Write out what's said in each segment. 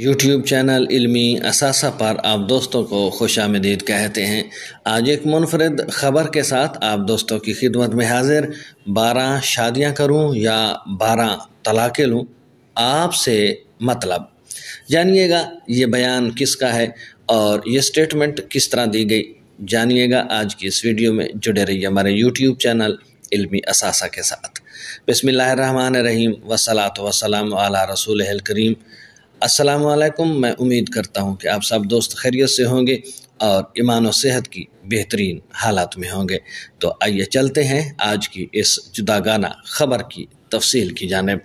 YouTube channel इल्मी असासा पर आप दोस्तों को खुश आमदीद कहते हैं आज एक मुनफरद ख़बर के साथ आप दोस्तों की खिदमत में हाजिर बारह शादियां करूं या बारह तलाक़े लूं आपसे मतलब जानिएगा ये बयान किसका है और ये स्टेटमेंट किस तरह दी गई जानिएगा आज की इस वीडियो में जुड़े रहिए हमारे यूट्यूब चैनल इल्मी असासा के साथ बसमिल्लर रहीम वसलात वसलम अला रसूल करीम वालेकुम मैं उम्मीद करता हूँ कि आप सब दोस्त खैरियत से होंगे और ईमान और सेहत की बेहतरीन हालात में होंगे तो आइए चलते हैं आज की इस जुदागाना खबर की तफसील की जानब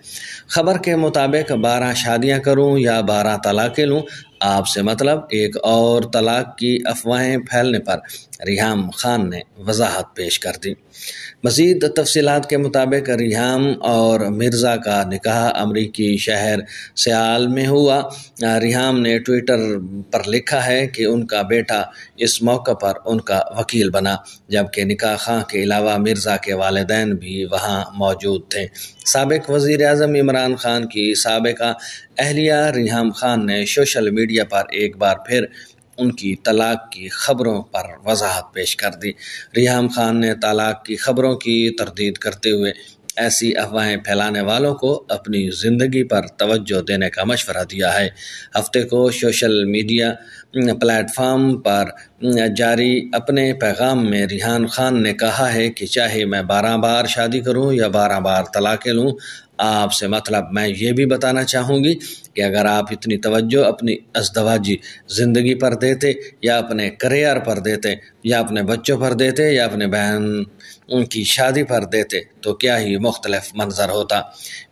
खबर के मुताबिक बारह शादियाँ करूँ या बारह तलाक़ें लूँ आपसे मतलब एक और तलाक की अफवाहें फैलने पर रिहाम खान ने वजाहत पेश कर दी मज़ीद तफसीत के मुताबिक रिहाम और मिर्ज़ा का निकाह अमरीकी शहर सयाल में हुआ रिहाम ने ट्विटर पर लिखा है कि उनका बेटा इस मौके पर उनका वकील बना जबकि निकाह खां के अलावा मिर्ज़ा के वालदेन भी वहाँ मौजूद थे सबक वज़ी अजम इमरान खान की सबका अहलिया रिहाम खान ने सोशल मीडिया मीडिया पर एक बार फिर उनकी तलाक की खबरों पर वजाहत पेश कर दी रियाम खान ने तलाक की खबरों की तरदीद करते हुए ऐसी अफवाहें फैलाने वालों को अपनी ज़िंदगी पर तवज्जो देने का मशवरा दिया है हफ्ते को सोशल मीडिया प्लेटफॉर्म पर जारी अपने पैगाम में रिहान खान ने कहा है कि चाहे मैं बारह बार शादी करूं या बारह बार तलाक़ें लूं आपसे मतलब मैं ये भी बताना चाहूँगी कि अगर आप इतनी तवज्जो अपनी अजदवाजी ज़िंदगी पर देते या अपने करियर पर देते या अपने बच्चों पर देते या अपने बहन उनकी शादी पर देते तो क्या ही मुख्तलफ मंजर होता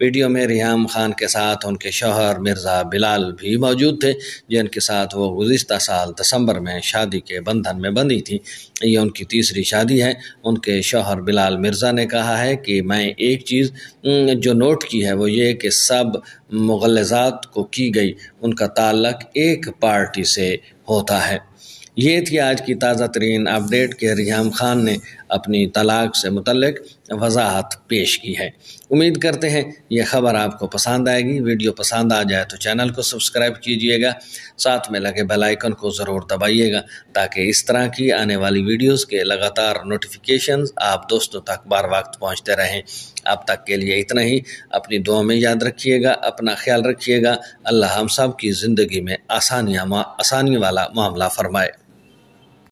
वीडियो में रियाम ख़ान के साथ उनके शोहर मिर्ज़ा बिलाल भी मौजूद थे जिनके साथ वो गुज्त साल दिसंबर में शादी के बंधन में बंधी थी ये उनकी तीसरी शादी है उनके शोहर बिलाल मिर्ज़ा ने कहा है कि मैं एक चीज़ जो नोट रिपोर्ट की है वो ये कि सब मुगलजात को की गई उनका ताल्लक एक पार्टी से होता है ये थी आज की ताज़ा तरीन अपडेट के रियाम खान ने अपनी तलाक से मुतलक वजाहत पेश की है उम्मीद करते हैं यह ख़बर आपको पसंद आएगी वीडियो पसंद आ जाए तो चैनल को सब्सक्राइब कीजिएगा साथ में लगे बेल आइकन को ज़रूर दबाइएगा ताकि इस तरह की आने वाली वीडियोस के लगातार नोटिफिकेशन आप दोस्तों तक बार वक्त पहुँचते रहें अब तक के लिए इतना ही अपनी दुआ में याद रखिएगा अपना ख्याल रखिएगा अल्लाह हम सब की ज़िंदगी में आसानियाँ आसानी वाला मामला फरमाए